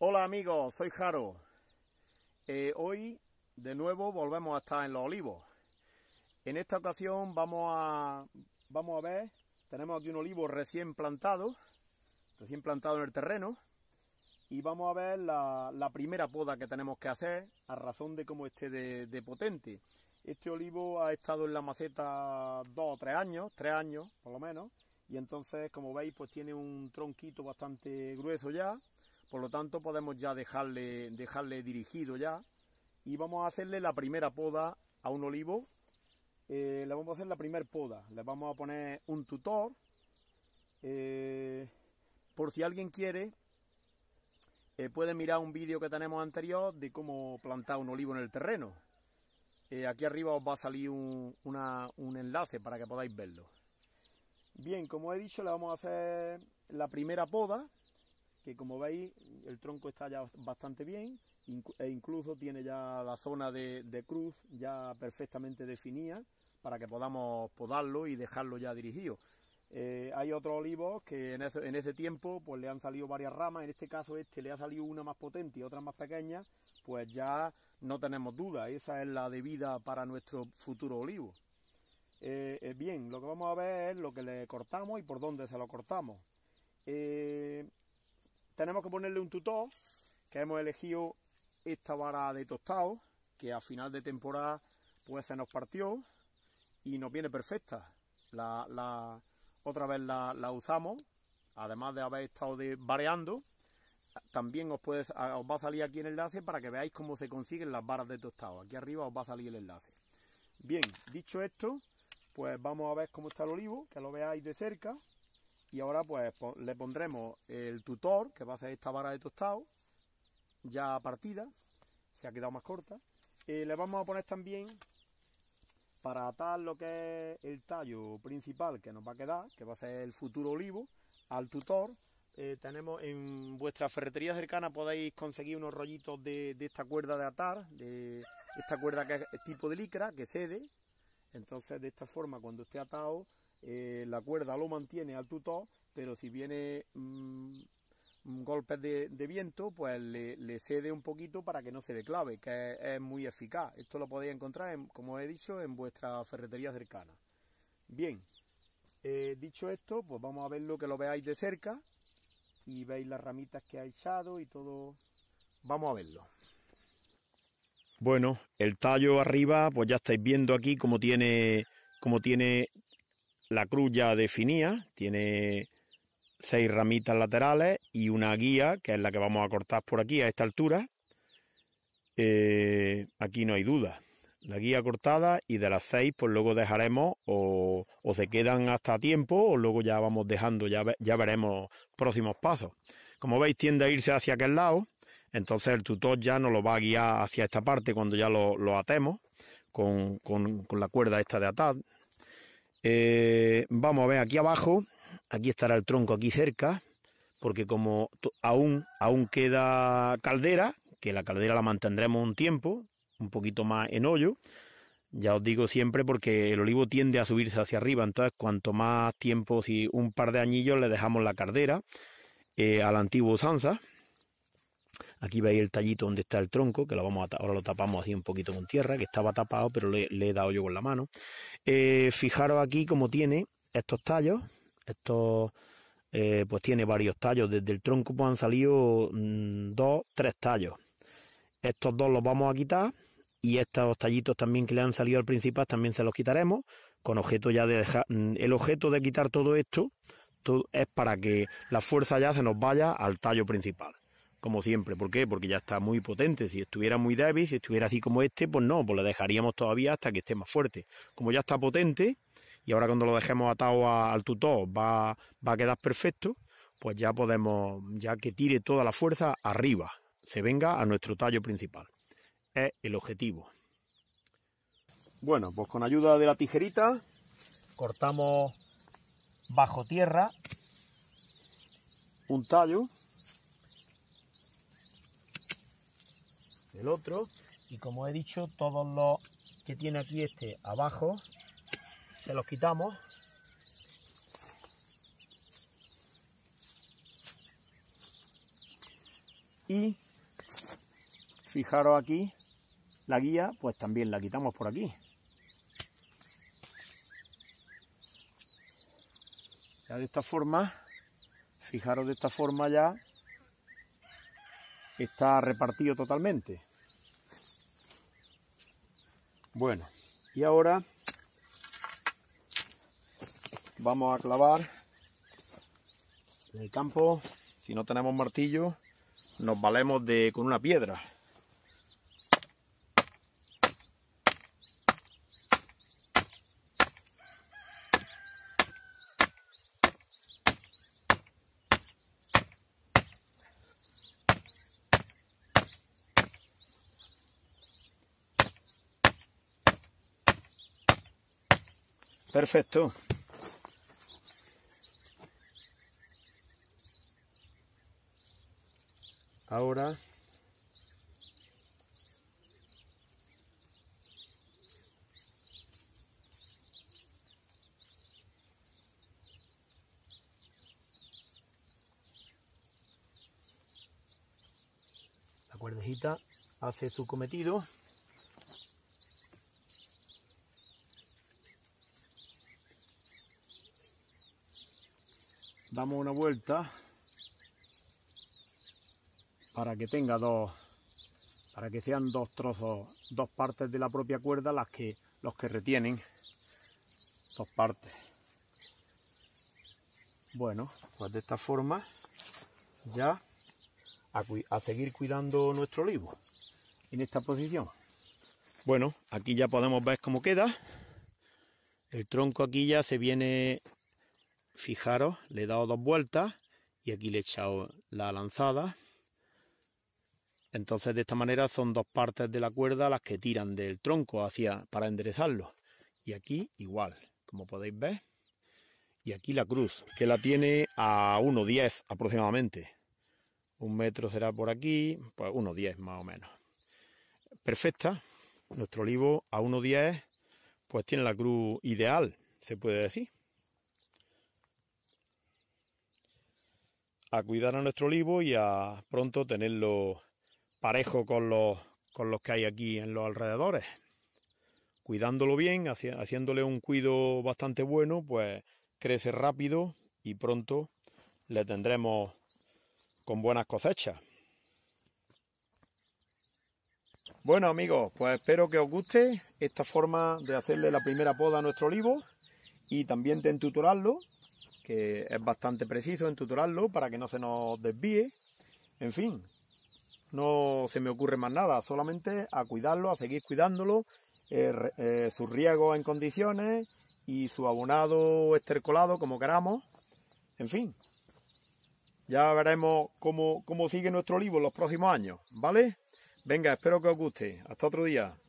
Hola amigos, soy Jaro. Eh, hoy de nuevo volvemos a estar en los olivos. En esta ocasión vamos a, vamos a ver, tenemos aquí un olivo recién plantado, recién plantado en el terreno, y vamos a ver la, primera poda que tenemos que hacer a razón de cómo esté de, de, potente. Este olivo ha estado en la maceta dos o tres años, tres años por lo menos, y entonces como veis pues tiene un tronquito bastante grueso ya, por lo tanto, podemos ya dejarle, dejarle dirigido ya. Y vamos a hacerle la primera poda a un olivo. Eh, le vamos a hacer la primera poda. Le vamos a poner un tutor. Eh, por si alguien quiere, eh, puede mirar un vídeo que tenemos anterior de cómo plantar un olivo en el terreno. aquí arriba os va a salir un, un enlace para que podáis verlo. Bien, como he dicho, le vamos a hacer la primera poda que como veis el tronco está ya bastante bien e incluso tiene ya la zona de, cruz ya perfectamente definida para que podamos podarlo y dejarlo ya dirigido. Eh, hay otros olivos que en ese, tiempo pues le han salido varias ramas, en este caso este le ha salido una más potente y otra más pequeña, pues ya no tenemos duda, esa es la debida para nuestro futuro olivo. Eh, bien, lo que vamos a ver es lo que le cortamos y por dónde se lo cortamos. Eh, tenemos que ponerle un tutor, que hemos elegido esta vara de tostado, que a final de temporada pues se nos partió y nos viene perfecta. La, otra vez la, usamos, además de haber estado de, variando, también os, os va a salir aquí el enlace para que veáis cómo se consiguen las varas de tostado. Aquí arriba os va a salir el enlace. Bien, dicho esto, pues vamos a ver cómo está el olivo, que lo veáis de cerca y ahora pues le pondremos el tutor que va a ser esta vara de tostado ya partida se ha quedado más corta eh, le vamos a poner también para atar lo que es el tallo principal que nos va a quedar que va a ser el futuro olivo al tutor eh, tenemos en vuestra ferretería cercana podéis conseguir unos rollitos de, de esta cuerda de atar de esta cuerda que es tipo de licra que cede entonces de esta forma cuando esté atado eh, la cuerda lo mantiene al tutor, pero si viene un mm, mm, golpe de, viento, pues le, cede un poquito para que no se clave que es, muy eficaz. Esto lo podéis encontrar, como he dicho, en vuestra ferretería cercana. Bien, eh, dicho esto, pues vamos a ver lo que lo veáis de cerca y veis las ramitas que ha echado y todo. Vamos a verlo. Bueno, el tallo arriba, pues ya estáis viendo aquí como tiene, como tiene la cruz ya definía, tiene seis ramitas laterales y una guía, que es la que vamos a cortar por aquí a esta altura. Eh, aquí no hay duda. La guía cortada y de las seis, pues luego dejaremos o, se quedan hasta tiempo o luego ya vamos dejando, ya, ya veremos próximos pasos. Como veis, tiende a irse hacia aquel lado, entonces el tutor ya nos lo va a guiar hacia esta parte cuando ya lo, atemos con, con, con la cuerda esta de atar, eh, vamos a ver, aquí abajo, aquí estará el tronco aquí cerca, porque como aún, aún queda caldera, que la caldera la mantendremos un tiempo, un poquito más en hoyo, ya os digo siempre porque el olivo tiende a subirse hacia arriba, entonces cuanto más tiempo, si un par de añillos le dejamos la caldera eh, al antiguo Sansa. Aquí veis el tallito donde está el tronco, que lo vamos ahora lo tapamos así un poquito con tierra, que estaba tapado, pero le, he dado yo con la mano. Eh, fijaros aquí cómo tiene estos tallos, estos, eh, pues tiene varios tallos. Desde el tronco pues han salido mm, dos, tres tallos. Estos dos los vamos a quitar y estos tallitos también que le han salido al principal también se los quitaremos con objeto ya de dejar, mm, el objeto de quitar todo esto es para que la fuerza ya se nos vaya al tallo principal como siempre. ¿Por qué? Porque ya está muy potente. Si estuviera muy débil, si estuviera así como este, pues no, pues lo dejaríamos todavía hasta que esté más fuerte. Como ya está potente, y ahora cuando lo dejemos atado al tutor va, va a quedar perfecto, pues ya podemos, ya que tire toda la fuerza arriba, se venga a nuestro tallo principal. Es el objetivo. Bueno, pues con ayuda de la tijerita cortamos bajo tierra un tallo el otro y como he dicho todos los que tiene aquí este abajo se los quitamos y fijaros aquí la guía pues también la quitamos por aquí ya de esta forma fijaros de esta forma ya está repartido totalmente bueno, y ahora vamos a clavar en el campo. Si no tenemos martillo, nos valemos de, con una piedra. Perfecto. Ahora la cuerdecita hace su cometido damos una vuelta para que tenga dos para que sean dos trozos dos partes de la propia cuerda las que los que retienen dos partes bueno pues de esta forma ya a, a seguir cuidando nuestro olivo en esta posición bueno aquí ya podemos ver cómo queda el tronco aquí ya se viene fijaros, le he dado dos vueltas y aquí le he echado la lanzada. Entonces de esta manera son dos partes de la cuerda las que tiran del tronco hacia para enderezarlo. Y aquí igual, como podéis ver. Y aquí la cruz, que la tiene a 1,10 aproximadamente. Un metro será por aquí, pues 1,10 más o menos. Perfecta. Nuestro olivo a 1,10 pues tiene la cruz ideal, se puede decir. a cuidar a nuestro olivo y a pronto tenerlo parejo con los, con los que hay aquí en los alrededores. Cuidándolo bien, haciéndole un cuido bastante bueno, pues crece rápido y pronto le tendremos con buenas cosechas. Bueno amigos, pues espero que os guste esta forma de hacerle la primera poda a nuestro olivo y también de entutorarlo que es bastante preciso en tutorarlo para que no se nos desvíe. En fin, no se me ocurre más nada, solamente a cuidarlo, a seguir cuidándolo, eh, eh, su riego en condiciones y su abonado estercolado como queramos. En fin, ya veremos cómo, cómo sigue nuestro olivo en los próximos años, ¿vale? Venga, espero que os guste. Hasta otro día.